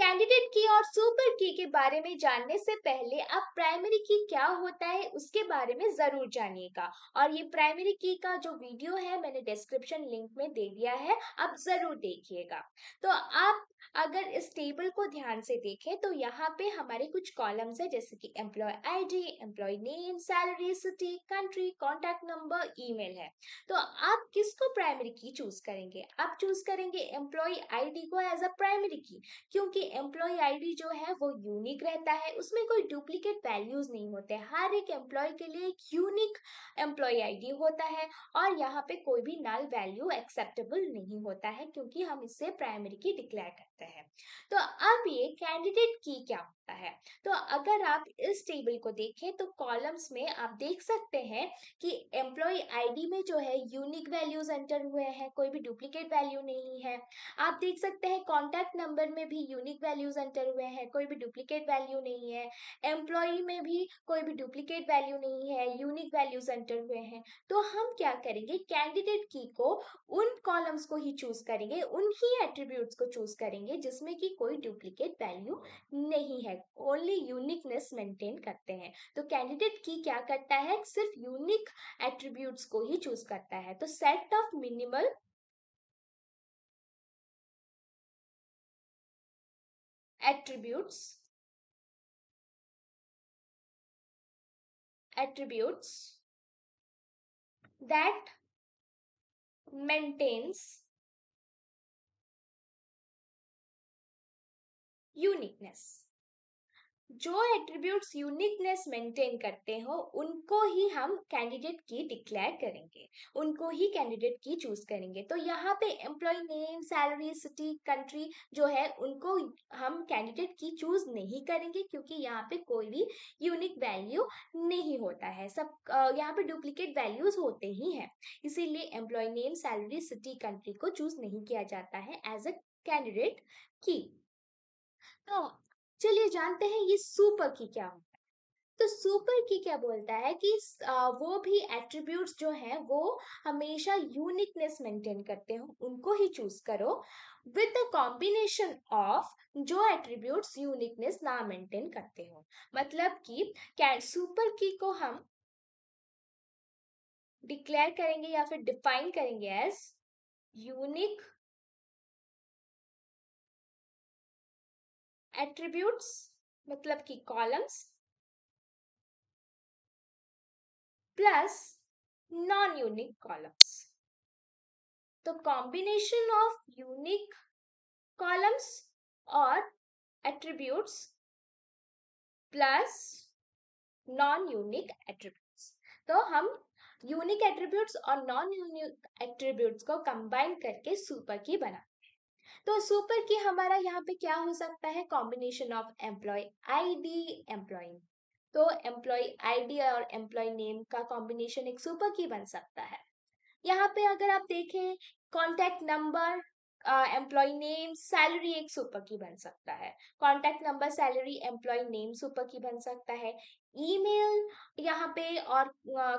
candidate की और super की के बारे में जानने से पहले आप प्राइमरी की क्या होता है उसके बारे में जरूर जानिएगा और ये प्राइमरी की का जो वीडियो है मैंने डिस्क्रिप्शन लिंक में दे दिया है आप जरूर देखिएगा तो आप अगर इस टेबल को ध्यान से देखें तो यहाँ पे हमारे कुछ कॉलम्स है जैसे कि employ ID employ name salary city country contact number email है तो आप किसको प्राइमरी की चूज करेंगे आप चूज करेंगे एम्प्लॉय आईडी को एज अ प्राइमरी की क्योंकि एम्प्लॉय आईडी जो है वो यूनिक रहता है उसमें कोई डुप्लीकेट वैल्यूज नहीं होते हर एक एम्प्लॉय के लिए एक यूनिक एम्प्लॉय डी होता है और यहाँ पे कोई भी नल वैल्यू एक्सेप्टेबल नहीं होता है क्योंकि हम इससे प्राइमरी की डिक्लेयर करते हैं तो अब ये कैंडिडेट की क्या होता है तो अगर आप इस टेबल को देखें तो कॉलम्स में आप देख सकते हैं कि एम्प्लॉय आईडी में जो है यूनिक वैल्यूज एंटर हुए हैं कोई भी डुप्लीकेट वैल्यू नहीं है आप देख सकते हैं कॉन्टैक्ट नंबर में भी यूनिक वैल्यूज एंटर हुए हैं कोई भी डुप्लीकेट वैल्यू नहीं है एम्प्लॉय में भी कोई भी डुप्लीकेट वैल्यू नहीं है यूनिक वैल्यूज एंटर हुए हैं तो हम क्या करेंगे कैंडिडेट की को उन कॉलम्स को ही चूज करेंगे उन ही एट्रीब्यूट को चूज करेंगे जिसमें जिसमें कि कोई डुप्लीकेट वैल्यू नहीं है ओनली यूनिकनेस मेंटेन करते हैं तो कैंडिडेट की क्या करता है सिर्फ यूनिक एट्रीब्यूट्स को ही चूज करता है तो set of minimal attributes attributes that maintains uniqueness जो एट्रीब्यूट्स यूनिकनेस मेंटेन करते हो उनको ही हम कैंडिडेट की डिक्लेयर करेंगे उनको ही कैंडिडेट की चूज करेंगे तो यहाँ पे employ name salary city country जो है उनको हम कैंडिडेट की चूज नहीं करेंगे क्योंकि यहाँ पे कोई भी यूनिक वैल्यू नहीं होता है सब यहाँ पे डुप्लीकेट वैल्यूज होते ही हैं इसीलिए employ name salary city country को चूज नहीं किया जाता है एज अ कैंडिडेट की तो चलिए जानते हैं ये सुपर की क्या होता है तो सुपर की क्या बोलता है कि वो भी एट्रीब्यूट्स जो हैं वो हमेशा यूनिकनेस मेंटेन करते हो उनको ही चूज करो विद अ कॉम्बिनेशन ऑफ जो एट्रीब्यूट्स यूनिकनेस ना मेंटेन करते हो मतलब कि क्या सुपर की को हम डिक्लेयर करेंगे या फिर डिफाइन करेंगे एज यूनिक एट्रीब्यूट्स मतलब कि columns plus non unique columns तो कॉम्बिनेशन ऑफ यूनिक कॉलम्स और attributes plus non unique attributes तो हम यूनिक एट्रीब्यूट्स और नॉन यूनिक एट्रीब्यूट्स को कंबाइन करके सुपर की बना तो सुपर की हमारा यहाँ पे क्या हो सकता है combination of employ ID employ तो एम्प्लॉय आईडी और एम्प्लॉय नेम का कॉम्बिनेशन एक सुपर की बन सकता है यहाँ पे अगर आप देखें contact number employ name salary एक सुपर की बन सकता है contact number salary employ name super key बन सकता है ईमेल यहाँ पे और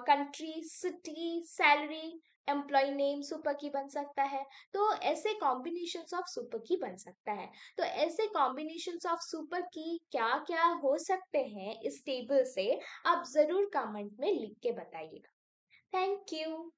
country city salary employ name super key बन सकता है तो ऐसे कॉम्बिनेशन ऑफ सुपर की बन सकता है तो ऐसे कॉम्बिनेशन ऑफ सुपर की क्या क्या हो सकते हैं इस टेबल से आप जरूर कमेंट में लिख के बताइएगा थैंक यू